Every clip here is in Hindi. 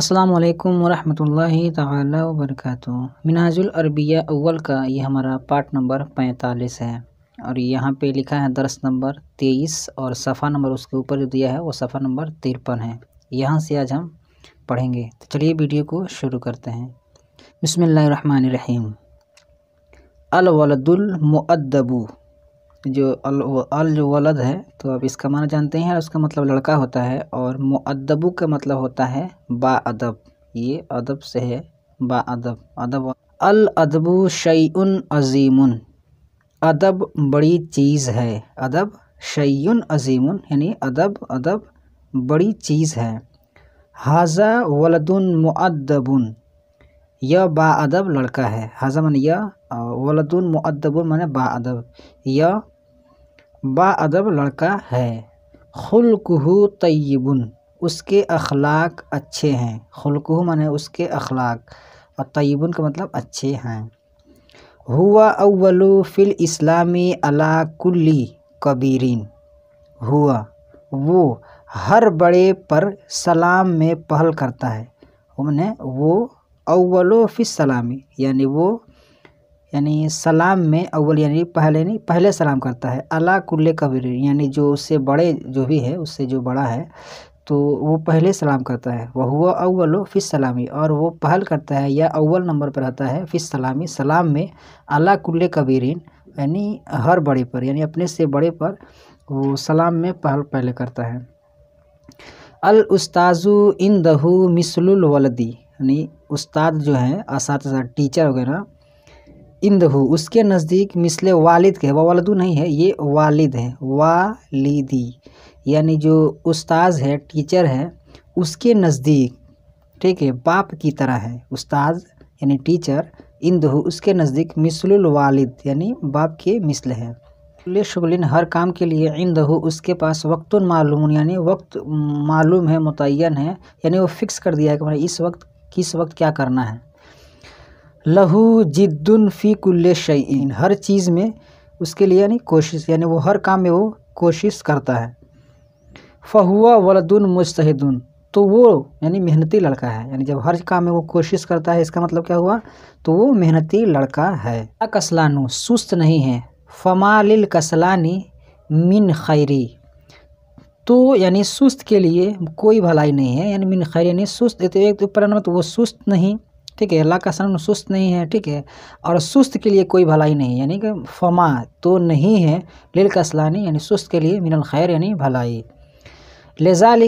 असलकम वरहमल तबरक मिनाजुलरबिया अव्वल का ये हमारा पार्ट नंबर पैंतालीस है और यहाँ पे लिखा है दर्स नंबर तेईस और सफ़ा नंबर उसके ऊपर जो दिया है वो सफ़ा नंबर तिरपन है यहाँ से आज हम पढ़ेंगे तो चलिए वीडियो को शुरू करते हैं बसमीम अलवलदुलमदबू जो अल अल जो वलद है तो आप इसका माना जानते हैं उसका मतलब लड़का होता है और मुअद्दबु का मतलब होता है बा अदब ये अदब से है बा अदब अदब अल अदबू शैन अजीमन अदब बड़ी चीज़ है अदब शैन अजीमन यानी अदब अदब बड़ी चीज़ है हाजा वलदुन मुअद्दबुन यह अदब लड़का है हाजा मन यह वलदुन मुअद्दबुन माने अदब यह बाअदब लड़का है ख़ुलकुहु तय्यबुन उसके अखलाक अच्छे हैं ख़ुलकुहु माने उसके अखलाक और तय्यबुन का मतलब अच्छे हैं हुआ अव्वलु फ़िल इस्लामी अला कुल्ली कबीरिन हुआ वो हर बड़े पर सलाम में पहल करता है उन्हें वो अव्वलो फिस सलामी यानी वो यानी सलाम में अव्वल यानी पहले यानी पहले सलाम करता है अला कुल्ले कबीर यानी जो उससे बड़े जो भी है उससे जो बड़ा है तो वो पहले सलाम करता है वह हुआ अव्वल फिर सलामी और वो पहल करता है या अव्वल नंबर पर रहता है फिर सलामी सलाम में अला कुल्ले कबीरिन यानी हर बड़े पर यानी अपने से बड़े पर वो सलाम में पहल पहले करता है अल उस्ताजु इन दहू मिसलुल वलदी यानी उस्ताद जो है असात टीचर वगैरह इंदहू उसके नज़दीक मिसले वालिद के वह वालदू नहीं है ये वालिद है वालिदी यानी जो उस्ताज है टीचर है उसके नज़दीक ठीक है बाप की तरह है उस्ताज यानी टीचर इंदहू उसके नज़दीक मिसलुल वालिद यानी बाप के मिसल है ले शुगलिन हर काम के लिए इंदहू उसके पास वक्त मालूम यानी वक्त मालूम है मुतन है यानी वो फिक्स कर दिया है कि मतलब इस वक्त किस वक्त क्या करना है लहू जिद्दुन फ़ी कुल्ल शईन हर चीज़ में उसके लिए यानी कोशिश यानी वो हर काम में वो कोशिश करता है फ़हुआ वलदुन मुस्तहदुन तो वो यानी मेहनती लड़का है यानी जब हर काम में वो कोशिश करता है इसका मतलब क्या हुआ तो वो मेहनती लड़का है अकसलानु सुस्त नहीं है फमालिल कसलानी मिन खैरी तो यानी सुस्त के लिए कोई भलाई नहीं है यानी मिन खैरी यानी सुस्त देते तो एक तो पर तो मतलब वो सुस्त नहीं ठीक है शरण सुस्त नहीं है ठीक है और सुस्त के लिए कोई भलाई नहीं यानी कि फमा तो नहीं है लिल कसलानी यानी सुस्त के लिए मिनल खैर यानी भलाई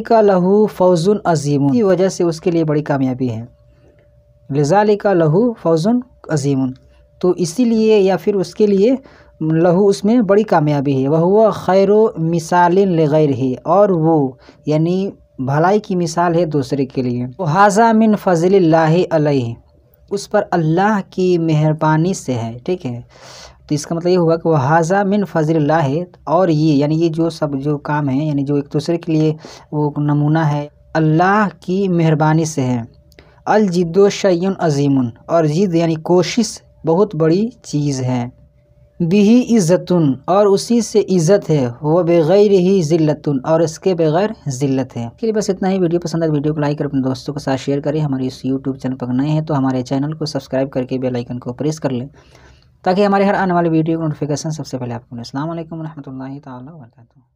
का लहू फौजुन अजीम की वजह से उसके लिए बड़ी कामयाबी है का लहू फौजुन अजीम तो इसीलिए या फिर उसके लिए लहू उसमें बड़ी कामयाबी है वह हुआ खैर मिसालिन लगैर ही और वो यानी भलाई की मिसाल है दूसरे के लिए तो हाजा मिन फजल अलैहि उस पर अल्लाह की मेहरबानी से है ठीक है तो इसका मतलब ये हुआ कि वहाज़ा हाजा मिन फजल है और ये यानी ये जो सब जो काम है यानी जो एक दूसरे के लिए वो नमूना है अल्लाह की मेहरबानी से है अलजिद्दो अजीमन अजीम और जिद यानी कोशिश बहुत बड़ी चीज़ है बिही इज़्ज़तुन और उसी से इज़्ज़त है वह बग़ैर ही ज़िल्लतुन और इसके बगैर ज़िल्लत है के लिए बस इतना ही वीडियो पसंद है तो वीडियो को लाइक कर अपने दोस्तों के साथ शेयर करें हमारे इस यूट्यूब चैनल पर नए हैं तो हमारे चैनल को सब्सक्राइब करके बेल आइकन को प्रेस कर लें ताकि हमारे हर आने वाले वीडियो को नोटिफिकेशन सबसे पहले आपको मिले अल्लाम वरहमल वर्का